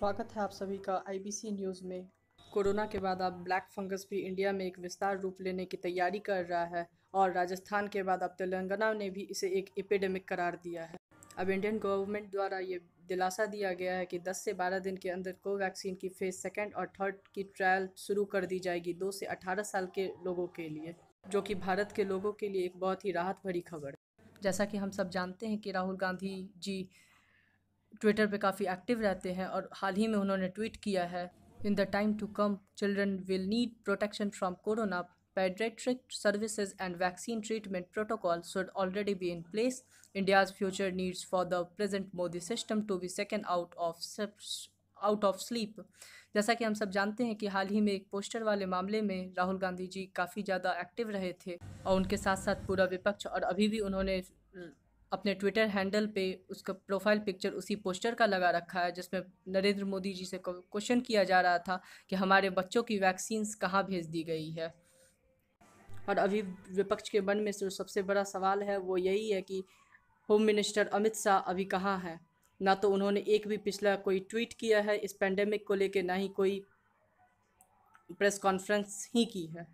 स्वागत है आप सभी का आईबीसी न्यूज़ में कोरोना के बाद अब ब्लैक फंगस भी इंडिया में एक विस्तार रूप लेने की तैयारी कर रहा है और राजस्थान के बाद अब तेलंगाना ने भी इसे एक एपिडेमिक करार दिया है अब इंडियन गवर्नमेंट द्वारा ये दिलासा दिया गया है कि 10 से 12 दिन के अंदर कोवैक्सीन की फेज़ सेकेंड और थर्ड की ट्रायल शुरू कर दी जाएगी दो से अठारह साल के लोगों के लिए जो कि भारत के लोगों के लिए एक बहुत ही राहत भरी खबर है जैसा कि हम सब जानते हैं कि राहुल गांधी जी ट्विटर पे काफ़ी एक्टिव रहते हैं और हाल ही में उन्होंने ट्वीट किया है in the time to come children will need protection from corona paediatric services and vaccine treatment protocol should already be in place India's future needs for the present Modi system to be second out of out of sleep जैसा कि हम सब जानते हैं कि हाल ही में एक poster वाले मामले में राहुल गांधी जी काफ़ी ज़्यादा एक्टिव रहे थे और उनके साथ साथ पूरा विपक्ष और अभी भी उन्होंने अपने ट्विटर हैंडल पे उसका प्रोफाइल पिक्चर उसी पोस्टर का लगा रखा है जिसमें नरेंद्र मोदी जी से क्वेश्चन किया जा रहा था कि हमारे बच्चों की वैक्सीन्स कहाँ भेज दी गई है और अभी विपक्ष के मन में जो सबसे बड़ा सवाल है वो यही है कि होम मिनिस्टर अमित शाह अभी कहाँ हैं ना तो उन्होंने एक भी पिछला कोई ट्वीट किया है इस पेंडेमिक को लेकर ना ही कोई प्रेस कॉन्फ्रेंस ही की है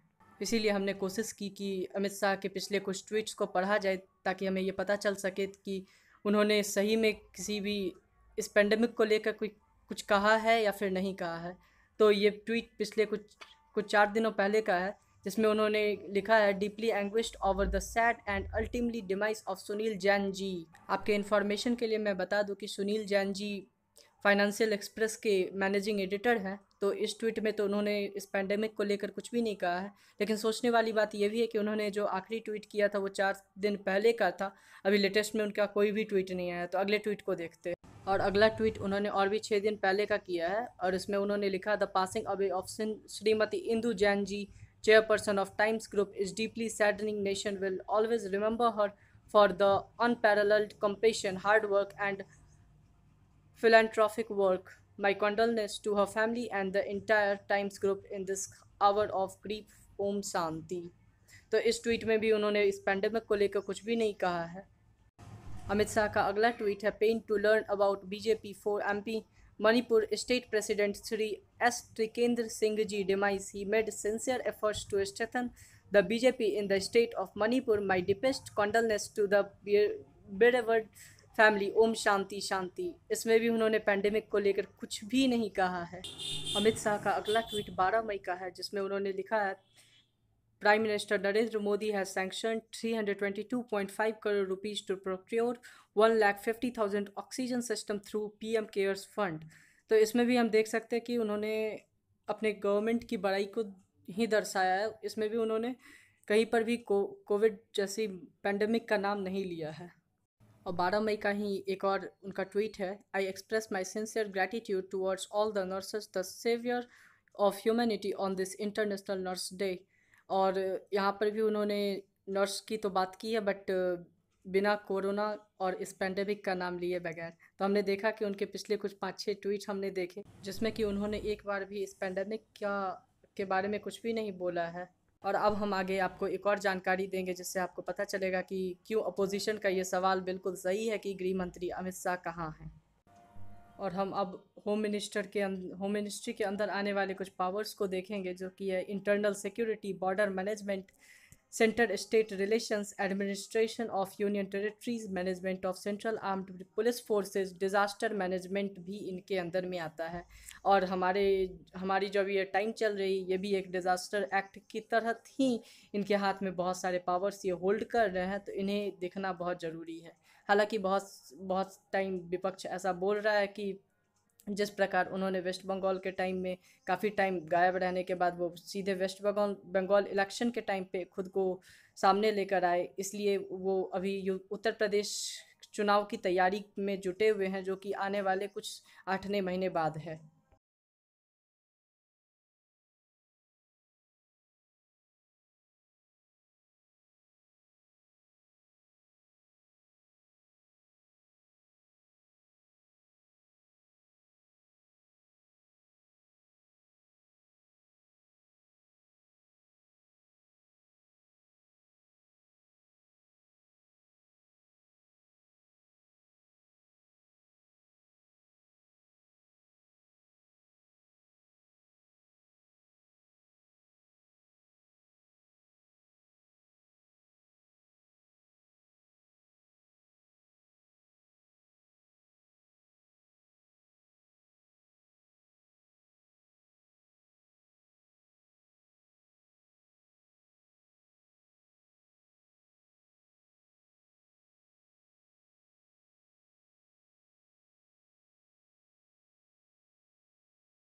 इसीलिए हमने कोशिश की कि अमित शाह के पिछले कुछ ट्वीट्स को पढ़ा जाए ताकि हमें ये पता चल सके कि उन्होंने सही में किसी भी इस पेंडेमिक को लेकर कोई कुछ कहा है या फिर नहीं कहा है तो ये ट्वीट पिछले कुछ कुछ चार दिनों पहले का है जिसमें उन्होंने लिखा है deeply anguished over the sad and ultimately demise of Sunil Jain ji आपके इन्फॉर्मेशन के लिए मैं बता दूं कि सुनील जैन जी फाइनेंशियल एक्सप्रेस के मैनेजिंग एडिटर हैं तो इस ट्वीट में तो उन्होंने इस पैंडेमिक को लेकर कुछ भी नहीं कहा है लेकिन सोचने वाली बात यह भी है कि उन्होंने जो आखिरी ट्वीट किया था वो चार दिन पहले का था अभी लेटेस्ट में उनका कोई भी ट्वीट नहीं आया तो अगले ट्वीट को देखते हैं और अगला ट्वीट उन्होंने और भी छः दिन पहले का किया है और इसमें उन्होंने लिखा the passing away of Shrimati Indu Jain ji chairperson of Times Group is deeply saddening nation will always remember her for the unparalleled compassion, hard work and philanthropic work My condolences to her family and the entire Times Group in this hour of grief. Om Shanti तो इस tweet में भी उन्होंने इस pandemic को लेकर कुछ भी नहीं कहा है अमित शाह का अगला ट्वीट है pain to learn about BJP for MP Manipur state president Shri S Trikendra Singh ji demise he made sincere efforts to strengthen the BJP in the state of Manipur. My deepest condolences to the bereaved family Om Shanti Shanti इसमें भी उन्होंने pandemic को लेकर कुछ भी नहीं कहा है अमित शाह का अगला ट्वीट 12 मई का है जिसमें उन्होंने लिखा है prime minister Narendra Modi has sanction 322.5 procure one to fifty thousand oxygen system through PM cares fund तो इसमें भी हम देख सकते हैं कि उन्होंने अपने गवर्नमेंट की बड़ाई को ही दर्शाया है इसमें भी उन्होंने कहीं पर भी कोविड जैसी पैंडमिक का नाम नहीं लिया है और 12 मई का ही एक और उनका ट्वीट है I express my sincere gratitude towards all the nurses the saviour of humanity on this international nurse day और यहाँ पर भी उन्होंने नर्स की तो बात की है बट बिना कोरोना और इस पेंडेमिक का नाम लिए बगैर तो हमने देखा कि उनके पिछले कुछ पाँच छः ट्वीट हमने देखे जिसमें कि उन्होंने एक बार भी इस पेंडेमिक का के बारे में कुछ भी नहीं बोला है और अब हम आगे आपको एक और जानकारी देंगे जिससे आपको पता चलेगा कि क्यों अपोजिशन का ये सवाल बिल्कुल सही है कि गृह मंत्री अमित शाह कहाँ हैं और हम अब होम मिनिस्टर के होम अं-, मिनिस्ट्री के अंदर आने वाले कुछ पावर्स को देखेंगे जो कि है internal security border management central state relations, administration of union territories, management of central armed police forces, disaster management भी इनके अंदर में आता है और हमारे हमारी जो अभी ये टाइम चल रही ये भी एक डिज़ास्टर एक्ट की तरह ही इनके हाथ में बहुत सारे पावर्स ये होल्ड कर रहे हैं तो इन्हें देखना बहुत ज़रूरी है हालांकि बहुत बहुत टाइम विपक्ष ऐसा बोल रहा है कि जिस प्रकार उन्होंने वेस्ट बंगाल के टाइम में काफ़ी टाइम गायब रहने के बाद वो सीधे वेस्ट बंगाल बंगाल इलेक्शन के टाइम पे खुद को सामने लेकर आए इसलिए वो अभी उत्तर प्रदेश चुनाव की तैयारी में जुटे हुए हैं जो कि आने वाले कुछ आठ नौ महीने बाद है